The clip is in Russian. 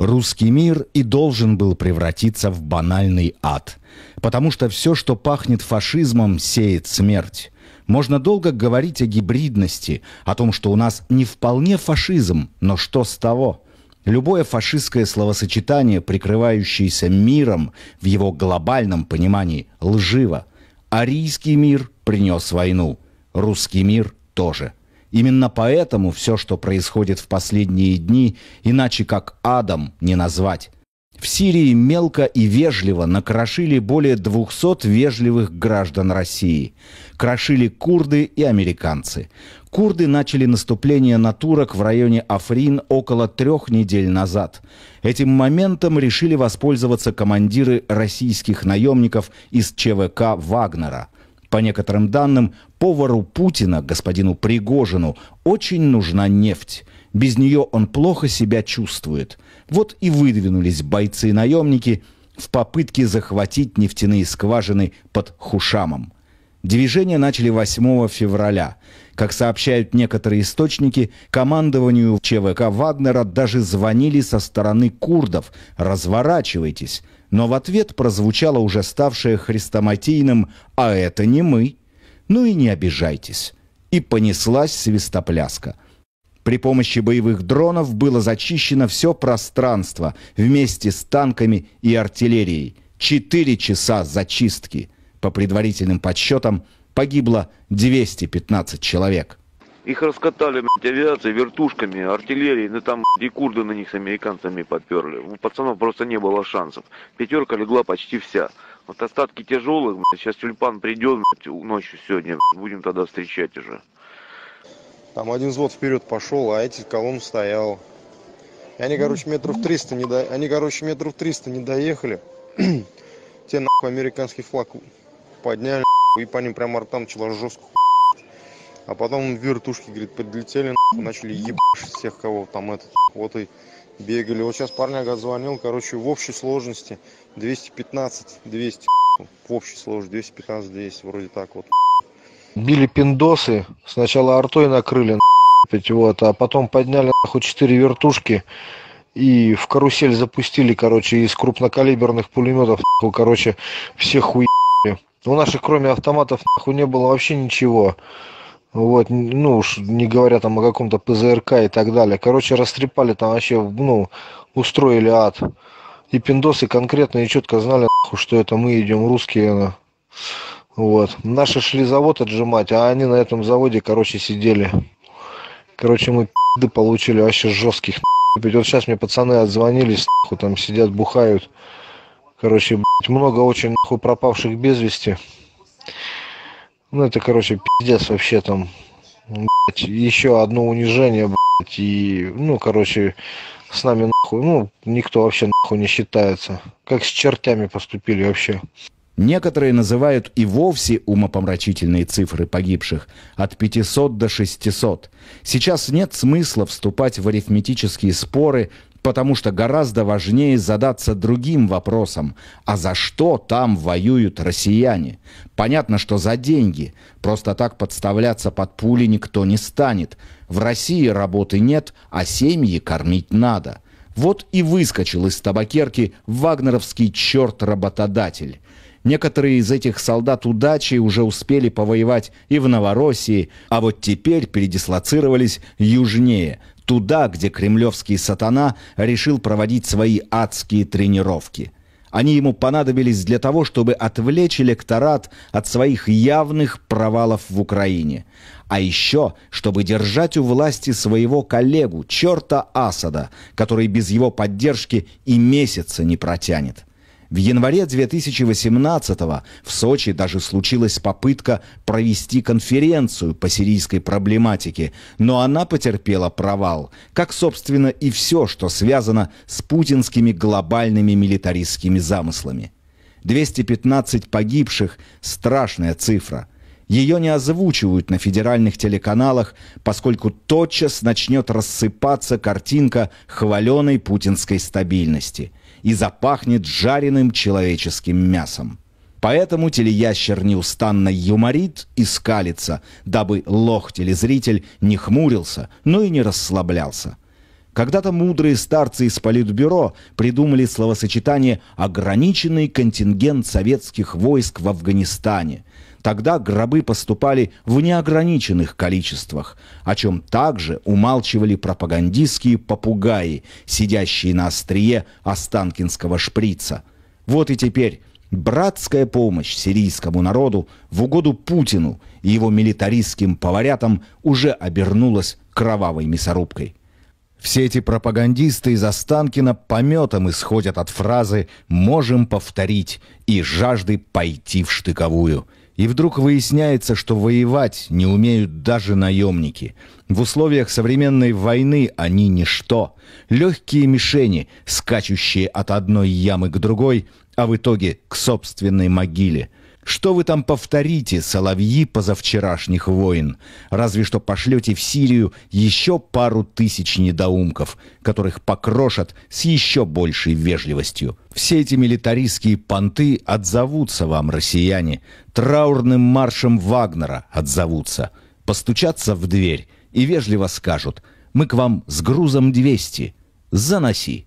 Русский мир и должен был превратиться в банальный ад. Потому что все, что пахнет фашизмом, сеет смерть. Можно долго говорить о гибридности, о том, что у нас не вполне фашизм, но что с того? Любое фашистское словосочетание, прикрывающееся миром в его глобальном понимании, лживо. Арийский мир принес войну, русский мир тоже – Именно поэтому все, что происходит в последние дни, иначе как адом не назвать. В Сирии мелко и вежливо накрошили более 200 вежливых граждан России. Крошили курды и американцы. Курды начали наступление на турок в районе Африн около трех недель назад. Этим моментом решили воспользоваться командиры российских наемников из ЧВК «Вагнера». По некоторым данным, повару Путина, господину Пригожину, очень нужна нефть. Без нее он плохо себя чувствует. Вот и выдвинулись бойцы-наемники в попытке захватить нефтяные скважины под Хушамом. Движение начали 8 февраля. Как сообщают некоторые источники, командованию ЧВК Вагнера даже звонили со стороны курдов «разворачивайтесь», но в ответ прозвучало уже ставшее хрестоматийным «А это не мы». «Ну и не обижайтесь». И понеслась свистопляска. При помощи боевых дронов было зачищено все пространство вместе с танками и артиллерией. Четыре часа зачистки. По предварительным подсчетам погибло 215 человек. Их раскатали, блядь, авиацией, вертушками, артиллерией, ну там, блядь, и курды на них с американцами подперли. У пацанов просто не было шансов. Пятерка легла почти вся. Вот остатки тяжелых, блядь, сейчас тюльпан придет, блядь, ночью сегодня, блядь, будем тогда встречать уже. Там один взвод вперед пошел, а эти колонн стоял. И они, короче, метров 300 не до... они, короче, метров 300 не доехали. Те, нахуй, американский флаг подняли, и по ним прям артам чела жестко а потом вертушки, говорит, прилетели, начали ебашить всех, кого там этот, вот и бегали. Вот сейчас парняга звонил, короче, в общей сложности 215, 200, в общей сложности 215, 200, вроде так вот. Били пиндосы, сначала артой накрыли, вот, а потом подняли, нахуй, 4 вертушки и в карусель запустили, короче, из крупнокалиберных пулеметов, нахуй, короче, всех хуй. У наших, кроме автоматов, нахуй, не было вообще ничего. Вот, ну уж не говоря там о каком-то ПЗРК и так далее. Короче, растрепали там вообще, ну, устроили ад. И пиндосы конкретно и четко знали, что это мы идем русские. Вот. Наши шли завод отжимать, а они на этом заводе, короче, сидели. Короче, мы пи***ды получили вообще жестких. Нахуй. Вот сейчас мне пацаны отзвонились, там сидят, бухают. Короче, много очень нахуй пропавших без вести. Ну это, короче, пиздец вообще там. Блядь, еще одно унижение, блядь, и, ну, короче, с нами нахуй, ну, никто вообще нахуй не считается. Как с чертями поступили вообще. Некоторые называют и вовсе умопомрачительные цифры погибших – от 500 до 600. Сейчас нет смысла вступать в арифметические споры – потому что гораздо важнее задаться другим вопросом, а за что там воюют россияне? Понятно, что за деньги. Просто так подставляться под пули никто не станет. В России работы нет, а семьи кормить надо. Вот и выскочил из табакерки вагнеровский черт-работодатель. Некоторые из этих солдат удачи уже успели повоевать и в Новороссии, а вот теперь передислоцировались южнее, туда, где кремлевский сатана решил проводить свои адские тренировки. Они ему понадобились для того, чтобы отвлечь электорат от своих явных провалов в Украине. А еще, чтобы держать у власти своего коллегу, черта Асада, который без его поддержки и месяца не протянет. В январе 2018-го в Сочи даже случилась попытка провести конференцию по сирийской проблематике, но она потерпела провал, как, собственно, и все, что связано с путинскими глобальными милитаристскими замыслами. 215 погибших – страшная цифра. Ее не озвучивают на федеральных телеканалах, поскольку тотчас начнет рассыпаться картинка хваленой путинской стабильности – и запахнет жареным человеческим мясом. Поэтому телеящер неустанно юморит и скалится, дабы лох-телезритель не хмурился, но и не расслаблялся. Когда-то мудрые старцы из Политбюро придумали словосочетание «ограниченный контингент советских войск в Афганистане», Тогда гробы поступали в неограниченных количествах, о чем также умалчивали пропагандистские попугаи, сидящие на острие Останкинского шприца. Вот и теперь братская помощь сирийскому народу в угоду Путину и его милитаристским поварятам уже обернулась кровавой мясорубкой. Все эти пропагандисты из Останкина пометом исходят от фразы «можем повторить» и жажды пойти в штыковую – и вдруг выясняется, что воевать не умеют даже наемники. В условиях современной войны они ничто. Легкие мишени, скачущие от одной ямы к другой, а в итоге к собственной могиле – что вы там повторите, соловьи позавчерашних войн? Разве что пошлете в Сирию еще пару тысяч недоумков, которых покрошат с еще большей вежливостью. Все эти милитаристские понты отзовутся вам, россияне, траурным маршем Вагнера отзовутся, постучатся в дверь и вежливо скажут «Мы к вам с грузом 200, заноси».